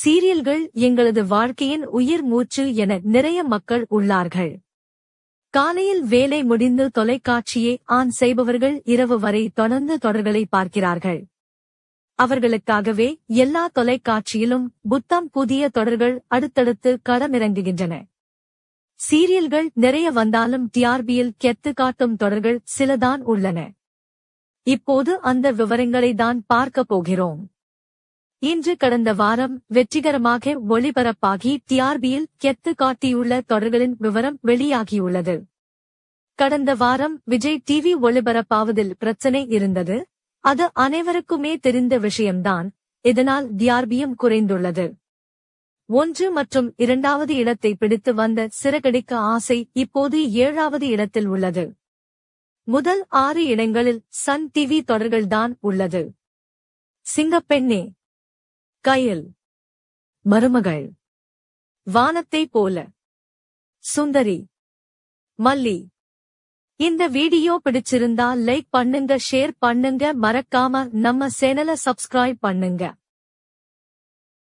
சீரியல்கள் எங்களது வாழ்க்கையின் உயிர் மூச்சு என நிறைய மக்கள் உள்ளார்கள் காலையில் வேலை முடிந்து தொலைக்காட்சியை ஆன் செய்பவர்கள் இரவு வரை தொடர்ந்து தொடர்களை பார்க்கிறார்கள் அவர்களுக்காகவே எல்லா தொலைக்காட்சியிலும் புத்தம் புதிய தொடர்கள் அடுத்தடுத்து களமிறங்குகின்றன சீரியல்கள் நிறைய வந்தாலும் டிஆர்பியில் கெத்து காட்டும் தொடர்கள் சிலதான் உள்ளன இப்போது அந்த விவரங்களை தான் பார்க்கப் போகிறோம் இன்று கடந்த வாரம் வெற்றிகரமாக ஒளிபரப்பாகி டிஆர்பியில் கெத்து காட்டியுள்ள தொடர்களின் விவரம் வெளியாகியுள்ளது கடந்த வாரம் விஜய் டிவி ஒளிபரப்பாவதில் பிரச்சனை இருந்தது அது அனைவருக்குமே தெரிந்த விஷயம்தான் இதனால் டிஆர்பியும் குறைந்துள்ளது ஒன்று மற்றும் இரண்டாவது இடத்தை பிடித்து வந்த சிறகடிக்க ஆசை இப்போது ஏழாவது இடத்தில் உள்ளது முதல் ஆறு இடங்களில் சன் டிவி தொடர்கள்தான் உள்ளது சிங்கப்பெண்ணே கயல் மருமகள் வானத்தை போல சுந்தரி மல்லி இந்த வீடியோ பிடிச்சிருந்தா லைக் பண்ணுங்க ஷேர் பண்ணுங்க மறக்காம நம்ம சேனலை சப்ஸ்கிரைப் பண்ணுங்க